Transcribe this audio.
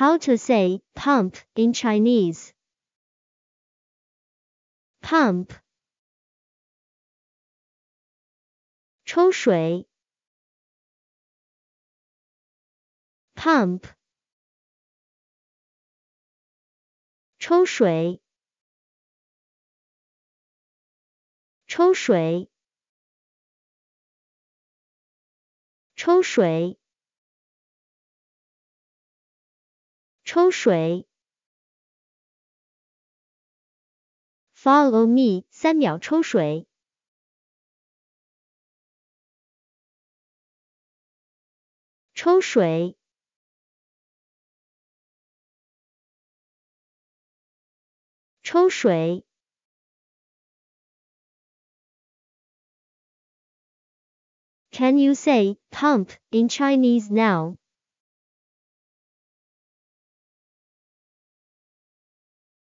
How to say pump in Chinese. Pump. 抽水 pump 抽水抽水抽水抽水。Follow me，三秒抽水。抽水。抽水。Can you say pump in Chinese now?